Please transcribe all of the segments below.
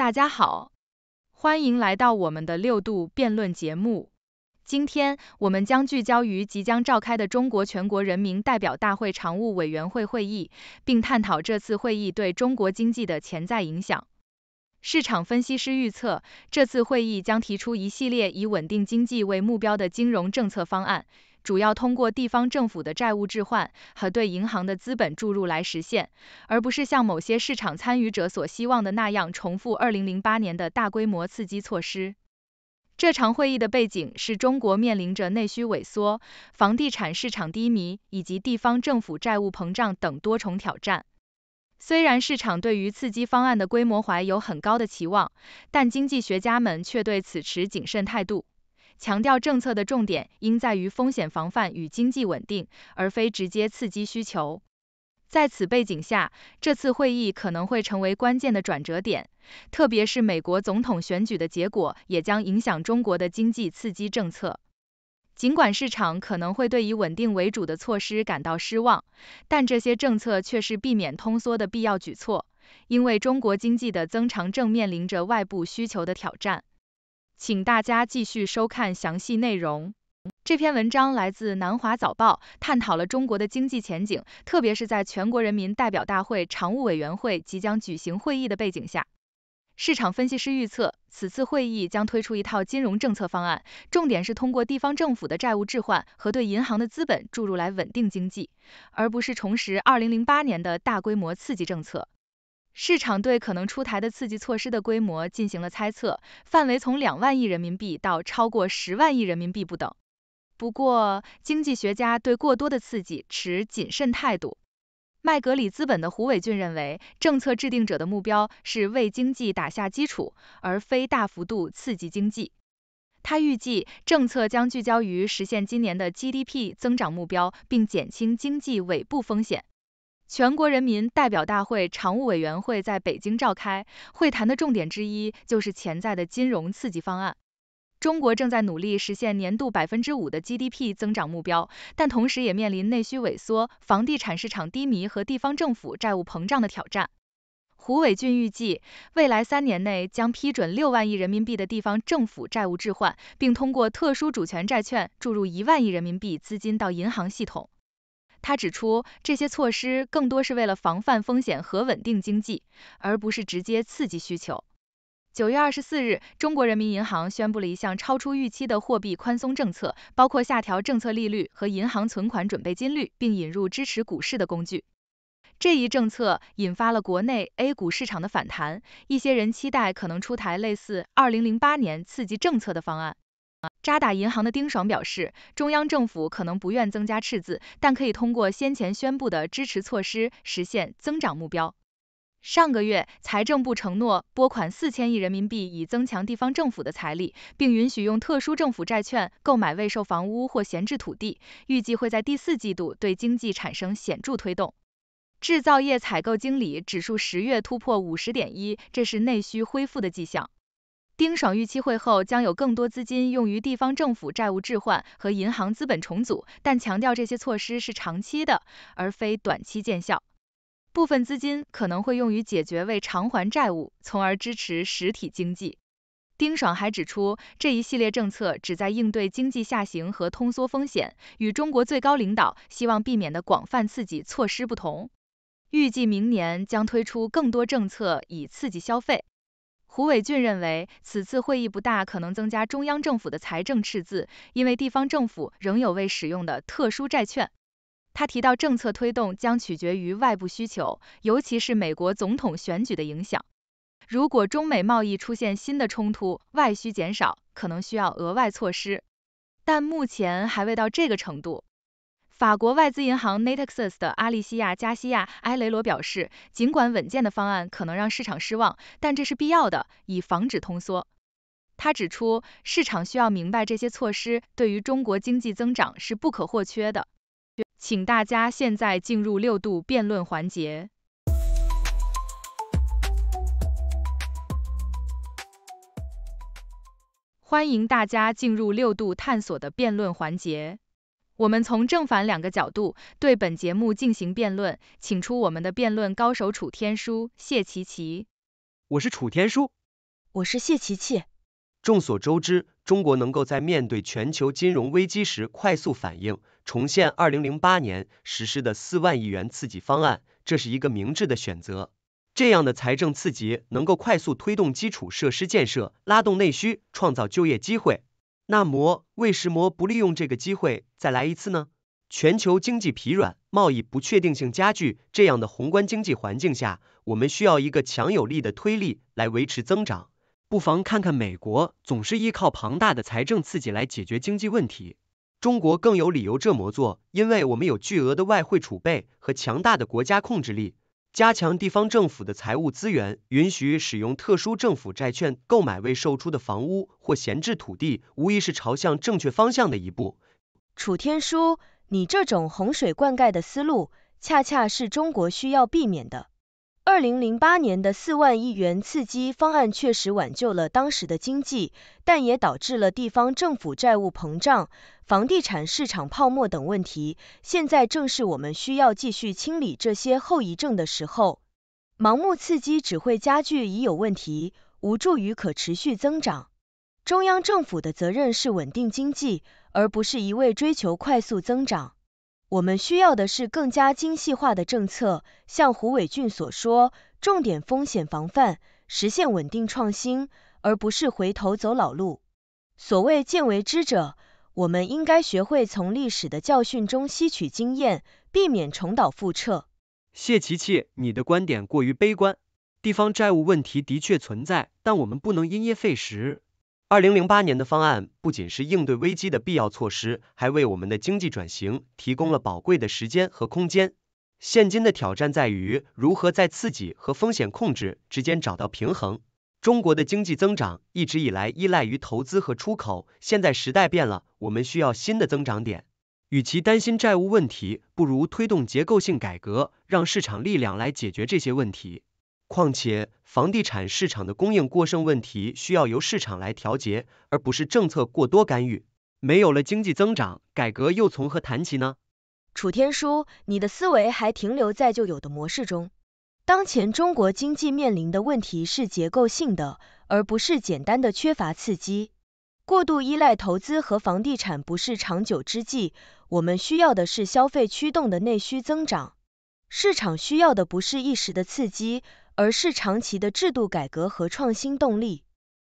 大家好，欢迎来到我们的六度辩论节目。今天，我们将聚焦于即将召开的中国全国人民代表大会常务委员会会议，并探讨这次会议对中国经济的潜在影响。市场分析师预测，这次会议将提出一系列以稳定经济为目标的金融政策方案。主要通过地方政府的债务置换和对银行的资本注入来实现，而不是像某些市场参与者所希望的那样重复2008年的大规模刺激措施。这场会议的背景是中国面临着内需萎缩、房地产市场低迷以及地方政府债务膨胀等多重挑战。虽然市场对于刺激方案的规模怀有很高的期望，但经济学家们却对此持谨慎态度。强调政策的重点应在于风险防范与经济稳定，而非直接刺激需求。在此背景下，这次会议可能会成为关键的转折点，特别是美国总统选举的结果也将影响中国的经济刺激政策。尽管市场可能会对以稳定为主的措施感到失望，但这些政策却是避免通缩的必要举措，因为中国经济的增长正面临着外部需求的挑战。请大家继续收看详细内容。这篇文章来自《南华早报》，探讨了中国的经济前景，特别是在全国人民代表大会常务委员会即将举行会议的背景下。市场分析师预测，此次会议将推出一套金融政策方案，重点是通过地方政府的债务置换和对银行的资本注入来稳定经济，而不是重拾2008年的大规模刺激政策。市场对可能出台的刺激措施的规模进行了猜测，范围从两万亿人民币到超过十万亿人民币不等。不过，经济学家对过多的刺激持谨慎态度。麦格理资本的胡伟俊认为，政策制定者的目标是为经济打下基础，而非大幅度刺激经济。他预计，政策将聚焦于实现今年的 GDP 增长目标，并减轻经济尾部风险。全国人民代表大会常务委员会在北京召开会谈的重点之一就是潜在的金融刺激方案。中国正在努力实现年度百分之五的 GDP 增长目标，但同时也面临内需萎缩、房地产市场低迷和地方政府债务膨胀的挑战。胡伟俊预计，未来三年内将批准六万亿人民币的地方政府债务置换，并通过特殊主权债券注入一万亿人民币资金到银行系统。他指出，这些措施更多是为了防范风险和稳定经济，而不是直接刺激需求。九月二十四日，中国人民银行宣布了一项超出预期的货币宽松政策，包括下调政策利率和银行存款准备金率，并引入支持股市的工具。这一政策引发了国内 A 股市场的反弹，一些人期待可能出台类似2008年刺激政策的方案。渣打银行的丁爽表示，中央政府可能不愿增加赤字，但可以通过先前宣布的支持措施实现增长目标。上个月，财政部承诺拨款四千亿人民币以增强地方政府的财力，并允许用特殊政府债券购买未售房屋或闲置土地，预计会在第四季度对经济产生显著推动。制造业采购经理指数十月突破五十点一，这是内需恢复的迹象。丁爽预期会后将有更多资金用于地方政府债务置换和银行资本重组，但强调这些措施是长期的，而非短期见效。部分资金可能会用于解决为偿还债务，从而支持实体经济。丁爽还指出，这一系列政策旨在应对经济下行和通缩风险，与中国最高领导希望避免的广泛刺激措施不同。预计明年将推出更多政策以刺激消费。胡伟俊认为，此次会议不大，可能增加中央政府的财政赤字，因为地方政府仍有未使用的特殊债券。他提到，政策推动将取决于外部需求，尤其是美国总统选举的影响。如果中美贸易出现新的冲突，外需减少，可能需要额外措施，但目前还未到这个程度。法国外资银行 Natixis 的阿利西亚·加西亚·埃雷罗表示，尽管稳健的方案可能让市场失望，但这是必要的，以防止通缩。他指出，市场需要明白这些措施对于中国经济增长是不可或缺的。请大家现在进入六度辩论环节，欢迎大家进入六度探索的辩论环节。我们从正反两个角度对本节目进行辩论，请出我们的辩论高手楚天舒、谢琪琪。我是楚天舒。我是谢琪琪。众所周知，中国能够在面对全球金融危机时快速反应，重现2008年实施的四万亿元刺激方案，这是一个明智的选择。这样的财政刺激能够快速推动基础设施建设，拉动内需，创造就业机会。那么，为什么不利用这个机会再来一次呢？全球经济疲软，贸易不确定性加剧，这样的宏观经济环境下，我们需要一个强有力的推力来维持增长。不妨看看美国总是依靠庞大的财政刺激来解决经济问题，中国更有理由这么做，因为我们有巨额的外汇储备和强大的国家控制力。加强地方政府的财务资源，允许使用特殊政府债券购买未售出的房屋或闲置土地，无疑是朝向正确方向的一步。楚天舒，你这种洪水灌溉的思路，恰恰是中国需要避免的。二零零八年的四万亿元刺激方案确实挽救了当时的经济，但也导致了地方政府债务膨胀、房地产市场泡沫等问题。现在正是我们需要继续清理这些后遗症的时候。盲目刺激只会加剧已有问题，无助于可持续增长。中央政府的责任是稳定经济，而不是一味追求快速增长。我们需要的是更加精细化的政策，像胡伟俊所说，重点风险防范，实现稳定创新，而不是回头走老路。所谓“见为知者，我们应该学会从历史的教训中吸取经验，避免重蹈覆辙。谢琪琪，你的观点过于悲观。地方债务问题的确存在，但我们不能因噎废食。二零零八年的方案不仅是应对危机的必要措施，还为我们的经济转型提供了宝贵的时间和空间。现今的挑战在于如何在刺激和风险控制之间找到平衡。中国的经济增长一直以来依赖于投资和出口，现在时代变了，我们需要新的增长点。与其担心债务问题，不如推动结构性改革，让市场力量来解决这些问题。况且，房地产市场的供应过剩问题需要由市场来调节，而不是政策过多干预。没有了经济增长，改革又从何谈起呢？楚天舒，你的思维还停留在旧有的模式中。当前中国经济面临的问题是结构性的，而不是简单的缺乏刺激。过度依赖投资和房地产不是长久之计。我们需要的是消费驱动的内需增长。市场需要的不是一时的刺激。而是长期的制度改革和创新动力，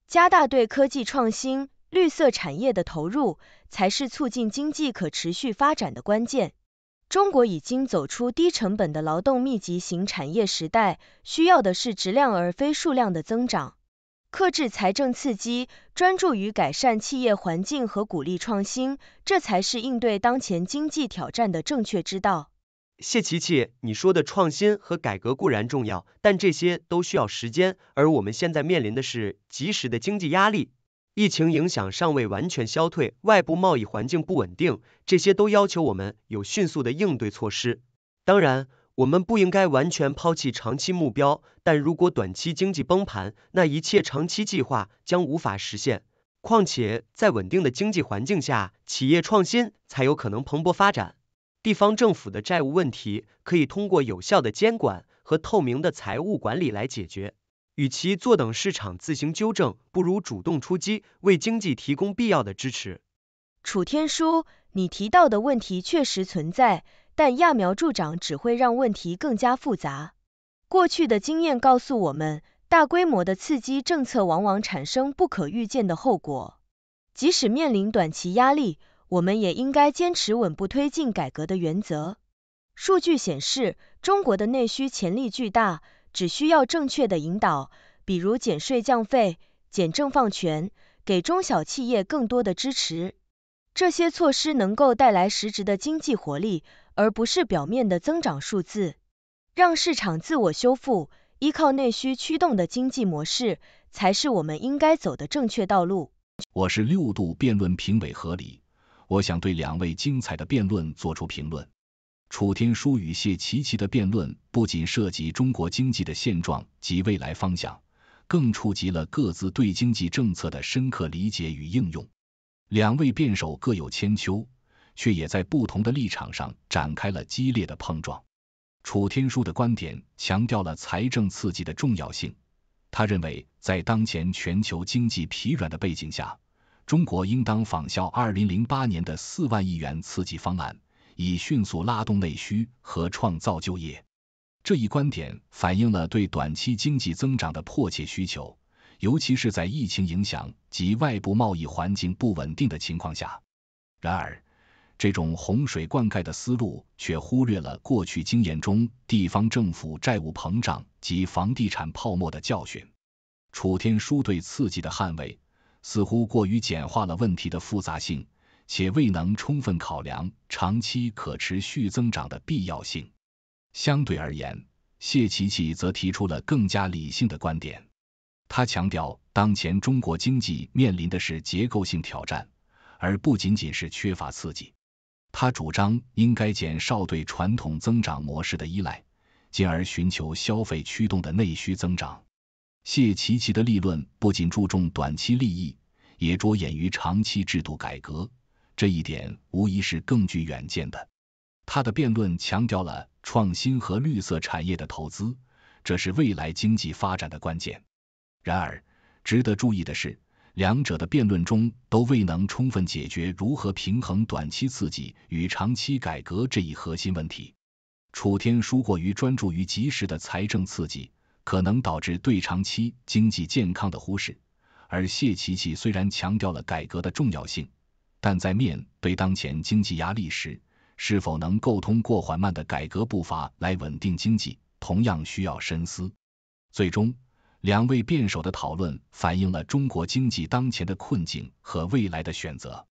加大对科技创新、绿色产业的投入，才是促进经济可持续发展的关键。中国已经走出低成本的劳动密集型产业时代，需要的是质量而非数量的增长。克制财政刺激，专注于改善企业环境和鼓励创新，这才是应对当前经济挑战的正确之道。谢琪琪，你说的创新和改革固然重要，但这些都需要时间。而我们现在面临的是即时的经济压力，疫情影响尚未完全消退，外部贸易环境不稳定，这些都要求我们有迅速的应对措施。当然，我们不应该完全抛弃长期目标，但如果短期经济崩盘，那一切长期计划将无法实现。况且，在稳定的经济环境下，企业创新才有可能蓬勃发展。地方政府的债务问题可以通过有效的监管和透明的财务管理来解决。与其坐等市场自行纠正，不如主动出击，为经济提供必要的支持。楚天舒，你提到的问题确实存在，但揠苗助长只会让问题更加复杂。过去的经验告诉我们，大规模的刺激政策往往产生不可预见的后果。即使面临短期压力，我们也应该坚持稳步推进改革的原则。数据显示，中国的内需潜力巨大，只需要正确的引导，比如减税降费、简政放权，给中小企业更多的支持。这些措施能够带来实质的经济活力，而不是表面的增长数字。让市场自我修复，依靠内需驱动的经济模式，才是我们应该走的正确道路。我是六度辩论评委何理。我想对两位精彩的辩论做出评论。楚天舒与谢奇奇的辩论不仅涉及中国经济的现状及未来方向，更触及了各自对经济政策的深刻理解与应用。两位辩手各有千秋，却也在不同的立场上展开了激烈的碰撞。楚天舒的观点强调了财政刺激的重要性，他认为在当前全球经济疲软的背景下。中国应当仿效2008年的四万亿元刺激方案，以迅速拉动内需和创造就业。这一观点反映了对短期经济增长的迫切需求，尤其是在疫情影响及外部贸易环境不稳定的情况下。然而，这种“洪水灌溉”的思路却忽略了过去经验中地方政府债务膨胀及房地产泡沫的教训。楚天舒对刺激的捍卫。似乎过于简化了问题的复杂性，且未能充分考量长期可持续增长的必要性。相对而言，谢奇奇则提出了更加理性的观点。他强调，当前中国经济面临的是结构性挑战，而不仅仅是缺乏刺激。他主张应该减少对传统增长模式的依赖，进而寻求消费驱动的内需增长。谢奇奇的立论不仅注重短期利益，也着眼于长期制度改革，这一点无疑是更具远见的。他的辩论强调了创新和绿色产业的投资，这是未来经济发展的关键。然而，值得注意的是，两者的辩论中都未能充分解决如何平衡短期刺激与长期改革这一核心问题。楚天舒过于专注于及时的财政刺激。可能导致对长期经济健康的忽视。而谢奇奇虽然强调了改革的重要性，但在面对当前经济压力时，是否能够通过缓慢的改革步伐来稳定经济，同样需要深思。最终，两位辩手的讨论反映了中国经济当前的困境和未来的选择。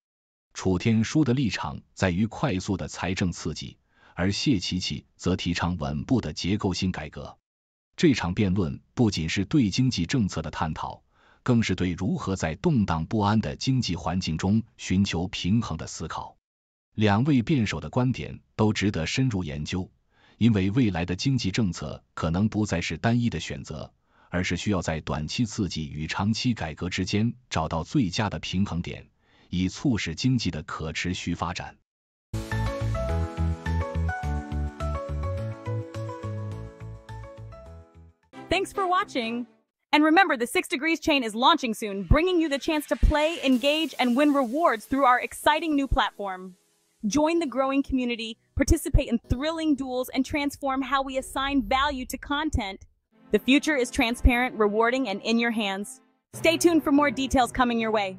楚天舒的立场在于快速的财政刺激，而谢奇奇则提倡稳步的结构性改革。这场辩论不仅是对经济政策的探讨，更是对如何在动荡不安的经济环境中寻求平衡的思考。两位辩手的观点都值得深入研究，因为未来的经济政策可能不再是单一的选择，而是需要在短期刺激与长期改革之间找到最佳的平衡点，以促使经济的可持续发展。Thanks for watching. And remember, the Six Degrees chain is launching soon, bringing you the chance to play, engage, and win rewards through our exciting new platform. Join the growing community, participate in thrilling duels, and transform how we assign value to content. The future is transparent, rewarding, and in your hands. Stay tuned for more details coming your way.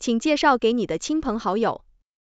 请介绍给你的亲朋好友。